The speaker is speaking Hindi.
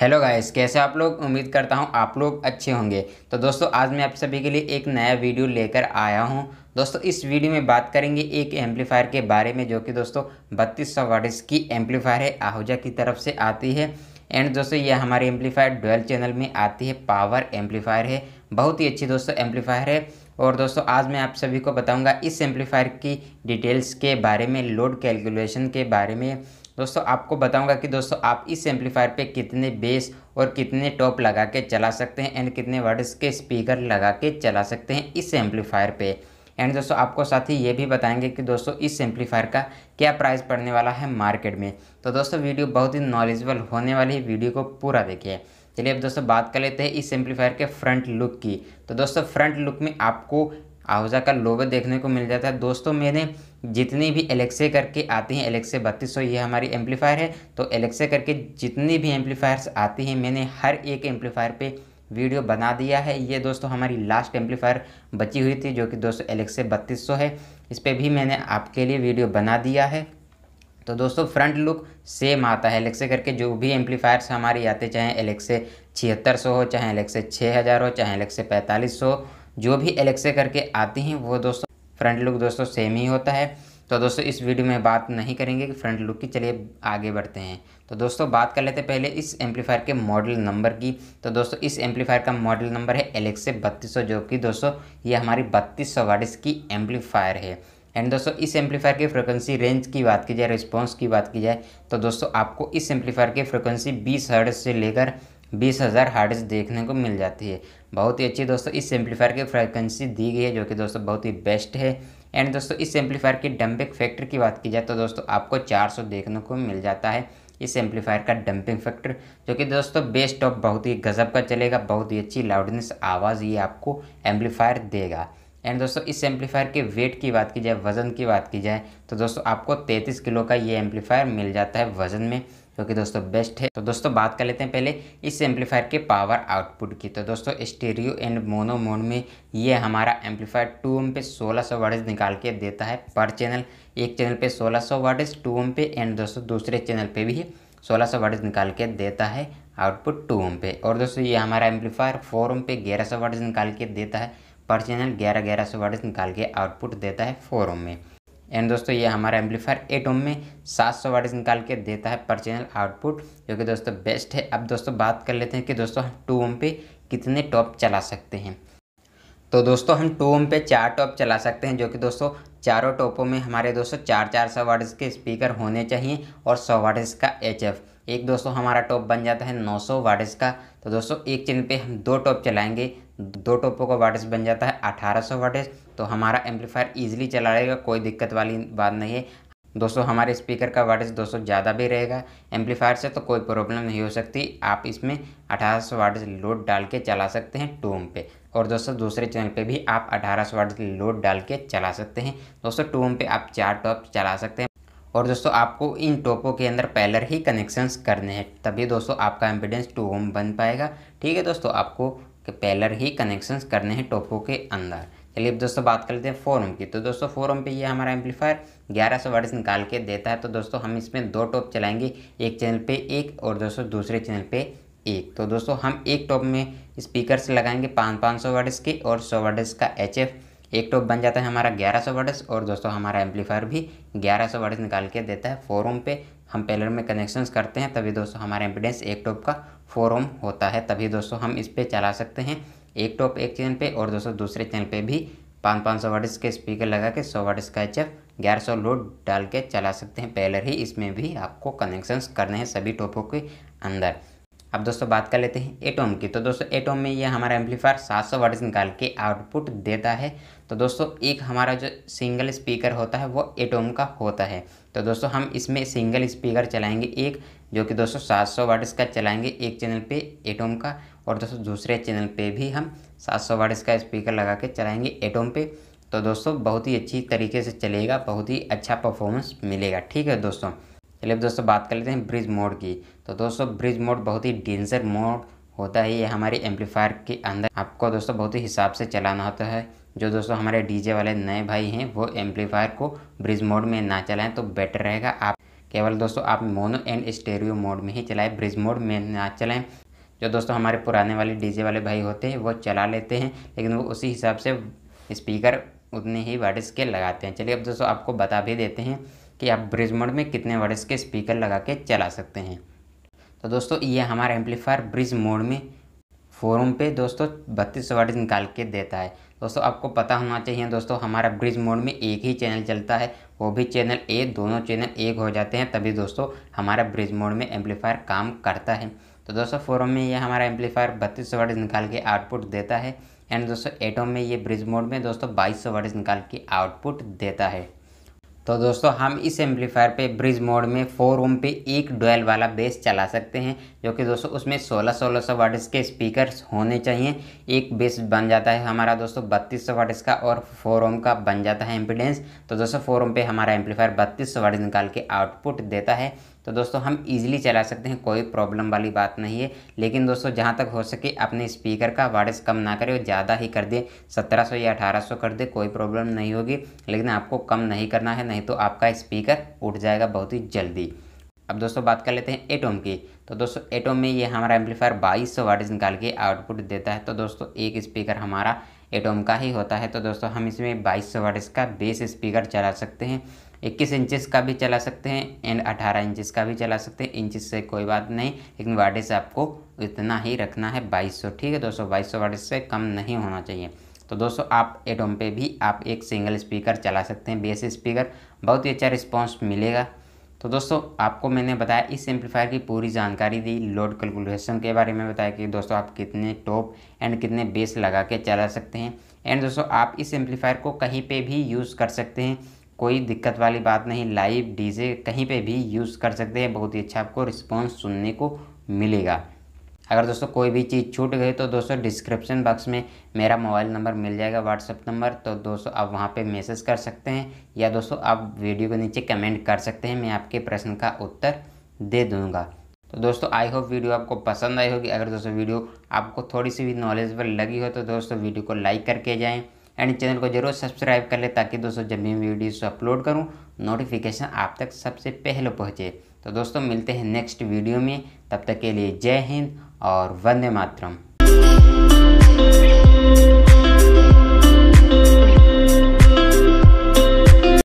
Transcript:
हेलो गाइस कैसे आप लोग उम्मीद करता हूँ आप लोग अच्छे होंगे तो दोस्तों आज मैं आप सभी के लिए एक नया वीडियो लेकर आया हूँ दोस्तों इस वीडियो में बात करेंगे एक एम्पलीफायर के बारे में जो कि दोस्तों बत्तीस सौ की एम्पलीफायर है आहूजा की तरफ से आती है एंड दोस्तों ये हमारे एम्पलीफायर डुअल चैनल में आती है पावर एम्पलीफायर है बहुत ही अच्छी दोस्तों एम्पलीफायर है और दोस्तों आज मैं आप सभी को बताऊंगा इस एम्पलीफायर की डिटेल्स के बारे में लोड कैलकुलेशन के बारे में दोस्तों आपको बताऊंगा कि दोस्तों आप इस एम्पलीफायर पे कितने बेस और कितने टॉप लगा के चला सकते हैं एंड कितने वर्ड्स के स्पीकर लगा के चला सकते हैं इस एम्पलीफायर पे एंड दोस्तों आपको साथ ही ये भी बताएंगे कि दोस्तों इस एम्पलीफायर का क्या प्राइस पड़ने वाला है मार्केट में तो दोस्तों वीडियो बहुत ही नॉलेजेबल होने वाली है वीडियो को पूरा देखिए चलिए अब दोस्तों बात कर लेते हैं इस एम्पलीफायर के फ्रंट लुक की तो दोस्तों फ्रंट लुक में आपको आहूजा का लोगो देखने को मिल जाता है दोस्तों मैंने जितनी भी एलेक्से करके आती हैं एलेक्से बत्तीस सौ ये हमारी एम्पलीफायर है तो एलेक्से करके जितनी भी एम्पलीफायर्स आती हैं मैंने हर एक एम्पलीफायर पे वीडियो बना दिया है ये दोस्तों हमारी लास्ट एम्पलीफायर बची हुई थी जो कि दोस्तों एलेक्से बत्तीस सौ है इस पर भी मैंने आपके लिए वीडियो बना दिया है तो दोस्तों फ्रंट लुक सेम आता है एलेक्से करके जो भी एम्पलीफायर्स हमारी आते चाहे एलेक्से छिहत्तर सौ हो चाहे एलेक्से छः हज़ार हो चाहे एलेक्से पैंतालीस सौ जो भी एलेक्सा करके आती हैं वो दोस्तों फ्रंट लुक दोस्तों सेम ही होता है तो दोस्तों इस वीडियो में बात नहीं करेंगे कि फ्रंट लुक की चलिए आगे बढ़ते हैं तो दोस्तों बात कर लेते पहले इस एम्पलीफायर के मॉडल नंबर की तो दोस्तों इस एम्पलीफायर का मॉडल नंबर है एलेक्से बत्तीस सौ जो कि दोस्तों ये हमारी बत्तीस सौ की एम्पलीफायर है एंड दोस्तों इस एम्पलीफायर की फ्रिक्वेंसी रेंज की बात की जाए रिस्पॉन्स की बात की जाए तो दोस्तों आपको इस एम्पलीफायर की फ्रिक्वेंसी बीस हर्ड से लेकर बीस हज़ार हर्ट्ज देखने को मिल जाती है बहुत ही अच्छी दोस्तों इस सिम्प्लीफायर की फ्रीक्वेंसी दी गई है जो कि दोस्तों बहुत ही बेस्ट है एंड दोस्तों इस सिम्प्लीफायर की डंपिंग फैक्टर की बात की जाए तो दोस्तों आपको सौ देखने को मिल जाता है इस सिम्प्लीफायर का डंपिंग फैक्टर जो कि दोस्तों बेस्ट ऑफ बहुत ही गजब का चलेगा बहुत ही अच्छी लाउडनेस आवाज़ ये आपको एम्पलीफायर देगा एंड दोस्तों इस एम्पलीफायर के वेट की बात की जाए वज़न की बात की जाए तो दोस्तों आपको 33 किलो का ये एम्पलीफायर मिल जाता है वज़न में जो कि दोस्तों बेस्ट है तो दोस्तों बात कर लेते हैं पहले इस एम्पलीफायर के पावर आउटपुट की तो दोस्तों स्टेरियो एंड मोनो मोड में ये हमारा एम्पलीफायर टू ओम पे सोलह सौ निकाल के देता है पर चैनल एक चैनल पे सोलह सौ वर्डेज टू ओम पे एंड दोस्तों दूसरे चैनल पे भी सोलह सौ वर्डेज निकाल के देता है आउटपुट टू ओम पे और दोस्तों ये हमारा एम्पलीफायर फोर ओम पे ग्यारह सौ वर्डेज निकाल के देता है पर चैनल ग्यारह ग्यारह सौ वर्डेज निकाल के आउटपुट देता है फोर ओम में एंड दोस्तों ये हमारा एम्पलीफायर एट ओम में सात सौ वाट निकाल के देता है पर चैनल आउटपुट जो कि दोस्तों बेस्ट है अब दोस्तों बात कर लेते हैं कि दोस्तों हम टू ओम पे कितने टॉप चला सकते हैं तो दोस्तों हम टू ओम पे चार टॉप चला सकते हैं जो कि दोस्तों चारों टॉपों में हमारे दोस्तों चार चार सौ वाट्स के स्पीकर होने चाहिए और सौ वाट्स का एच एक दोस्तों हमारा टॉप बन जाता है 900 वाट्स का तो दोस्तों एक चैनल पे हम दो टॉप चलाएंगे दो टॉपों का वाटेज बन जाता है 1800 सौ तो हमारा एम्पलीफायर ईजिली चला रहेगा कोई दिक्कत वाली बात नहीं है दोस्तों हमारे स्पीकर का वाटेज दोस्तों ज़्यादा भी रहेगा एम्पलीफायर से तो कोई प्रॉब्लम नहीं हो सकती आप इसमें 1800 वाट लोड डाल के चला सकते हैं टूम पे और दोस्तों दूसरे चैनल पे भी आप 1800 वाटेज लोड डाल के चला सकते हैं दोस्तों टूम पे आप चार टॉप चला सकते हैं और दोस्तों आपको इन टॉपों के अंदर पैलर ही कनेक्शंस करने हैं तभी दोस्तों आपका एम्पिडेंस टू ओम बन पाएगा ठीक है दोस्तों आपको पैलर ही कनेक्शंस करने हैं टोपों के अंदर चलिए अब दोस्तों बात कर लेते हैं फोरम की तो दोस्तों फोरम पे ये हमारा एम्पलीफायर 1100 सौ वर्ड्स निकाल के देता है तो दोस्तों हम इसमें दो टॉप चलाएंगे एक चैनल पे एक और दोस्तों दूसरे चैनल पे एक तो दोस्तों हम एक टॉप में स्पीकर से लगाएंगे पाँच पाँच सौ वर्ड्स के और सौ वर्डस का एच एक टॉप बन जाता है हमारा ग्यारह सौ वर्ड्स और दोस्तों हमारा एम्पलीफायर भी ग्यारह सौ वर्ड्स निकाल के देता है फोरम पे हम पैलर में कनेक्शन करते हैं तभी दोस्तों हमारा एम्पिडेंस एक टॉप का फोर ओम होता है तभी दोस्तों हम इस पर चला सकते हैं एक टॉप एक चैनल पे और दोस्तों दूसरे चैनल पे भी पाँच पाँच सौ वाटिस के स्पीकर लगा के सौ वाटिस का एच एफ ग्यारह सौ लोड डाल के चला सकते हैं पहले ही इसमें भी आपको कनेक्शंस करने हैं सभी टॉपों के अंदर अब दोस्तों बात कर लेते हैं एटोम की तो दोस्तों एटोम में ये हमारा एम्पलीफायर सात सौ वाटिस निकाल के आउटपुट देता है तो दोस्तों एक हमारा जो सिंगल स्पीकर होता है वो एटोम का होता है तो दोस्तों हम इसमें सिंगल स्पीकर चलाएंगे एक जो कि दोस्तों सात सौ वाटिस का चलाएंगे एक चैनल पे एटोम का और दोस्तों दूसरे चैनल पे भी हम सात सौ वाट्स का स्पीकर लगा के चलाएंगे एटोम पे तो दोस्तों बहुत ही अच्छी तरीके से चलेगा बहुत ही अच्छा परफॉर्मेंस मिलेगा ठीक है दोस्तों चलिए अब दोस्तों बात कर लेते हैं ब्रिज मोड की तो दोस्तों ब्रिज मोड बहुत ही डेंजर मोड होता है ये हमारे एम्पलीफायर के अंदर आपको दोस्तों बहुत ही हिसाब से चलाना होता है जो दोस्तों हमारे डीजे वाले नए भाई हैं वो एम्पलीफायर को ब्रिज मोड में ना चलाएं तो बेटर रहेगा आप केवल दोस्तों आप मोनो एंड स्टेरियो मोड में ही चलाएं ब्रिज मोड में ना चलाएं जो दोस्तों हमारे पुराने वाले डीजे वाले भाई होते हैं वो चला लेते हैं लेकिन वो उसी हिसाब से स्पीकर उतने ही वर्ड्स के लगाते हैं चलिए अब दोस्तों आपको बता भी देते हैं कि आप ब्रिज मोड में कितने वर्ड्स के स्पीकर लगा के चला सकते हैं तो दोस्तों ये हमारा एम्पलीफायर ब्रिज मोड में फोरम पे दोस्तों बत्तीस वर्ड निकाल के देता है दोस्तों आपको पता होना चाहिए दोस्तों हमारा ब्रिज मोड में एक ही चैनल चलता है वो भी चैनल ए दोनों चैनल एक हो जाते हैं तभी दोस्तों हमारा ब्रिज मोड में एम्पलीफायर काम करता है तो दोस्तों फोर में ये हमारा एम्पलीफायर बत्तीस सौ वाट निकाल के आउटपुट देता है एंड दोस्तों एट में ये ब्रिज मोड में दोस्तों बाईस सौ वाट निकाल के आउटपुट देता है तो दोस्तों हम इस एम्पलीफायर पे ब्रिज मोड में फोर ओम पे एक डोल वाला बेस चला सकते हैं जो कि दोस्तों उसमें सोलह सोलह सौ वाट्स के स्पीकर्स होने चाहिए एक बेस बन जाता है हमारा दोस्तों बत्तीस सौ वाट्स का और फोर ओम का बन जाता है एम्पिडेंस तो दोस्तों फोर ओम पे हमारा एम्पलीफायर बत्तीस सौ वाट्स निकाल के आउटपुट देता है तो दोस्तों हम इजीली चला सकते हैं कोई प्रॉब्लम वाली बात नहीं है लेकिन दोस्तों जहाँ तक हो सके अपने स्पीकर का वायरस कम ना करें और ज़्यादा ही कर दे 1700 या 1800 कर दे कोई प्रॉब्लम नहीं होगी लेकिन आपको कम नहीं करना है नहीं तो आपका स्पीकर उठ जाएगा बहुत ही जल्दी अब दोस्तों बात कर लेते हैं एटोम की तो दोस्तों एटोम में ये हमारा एम्पलीफायर बाईस सौ वाट निकाल के आउटपुट देता है तो दोस्तों एक स्पीकर हमारा एटोम का ही होता है तो दोस्तों हम इसमें बाईस सौ वाट का बेस स्पीकर चला सकते हैं इक्कीस इंचेस का भी चला सकते हैं एंड अठारह इंचेस का भी चला सकते हैं इंचेस से कोई बात नहीं लेकिन वाट से आपको इतना ही रखना है बाईस सौ ठीक है दोस्तों बाईस सौ वाट से कम नहीं होना चाहिए तो दोस्तों आप एटोम पे भी आप एक सिंगल स्पीकर चला सकते हैं बेस स्पीकर बहुत ही अच्छा रिस्पॉन्स मिलेगा तो दोस्तों आपको मैंने बताया इस एम्पलीफायर की पूरी जानकारी दी लोड कैलकुलेशन के बारे में बताया कि दोस्तों आप कितने टॉप एंड कितने बेस लगा के चला सकते हैं एंड दोस्तों आप इस एम्पलीफायर को कहीं पे भी यूज़ कर सकते हैं कोई दिक्कत वाली बात नहीं लाइव डीजे कहीं पे भी यूज़ कर सकते हैं बहुत ही अच्छा आपको रिस्पॉन्स सुनने को मिलेगा अगर दोस्तों कोई भी चीज़ छूट गई तो दोस्तों डिस्क्रिप्शन बॉक्स में मेरा मोबाइल नंबर मिल जाएगा व्हाट्सअप नंबर तो दोस्तों आप वहाँ पे मैसेज कर सकते हैं या दोस्तों आप वीडियो के नीचे कमेंट कर सकते हैं मैं आपके प्रश्न का उत्तर दे दूँगा तो दोस्तों आई होप वीडियो आपको पसंद आई होगी अगर दोस्तों वीडियो आपको थोड़ी सी भी नॉलेजबल लगी हो तो दोस्तों वीडियो को लाइक करके जाएँ एंड चैनल को जरूर सब्सक्राइब कर ले ताकि दोस्तों जब भी मैं वीडियोस अपलोड करूँ नोटिफिकेशन आप तक सबसे पहले पहुँचे तो दोस्तों मिलते हैं नेक्स्ट वीडियो में तब तक के लिए जय हिंद और वंदे मातरम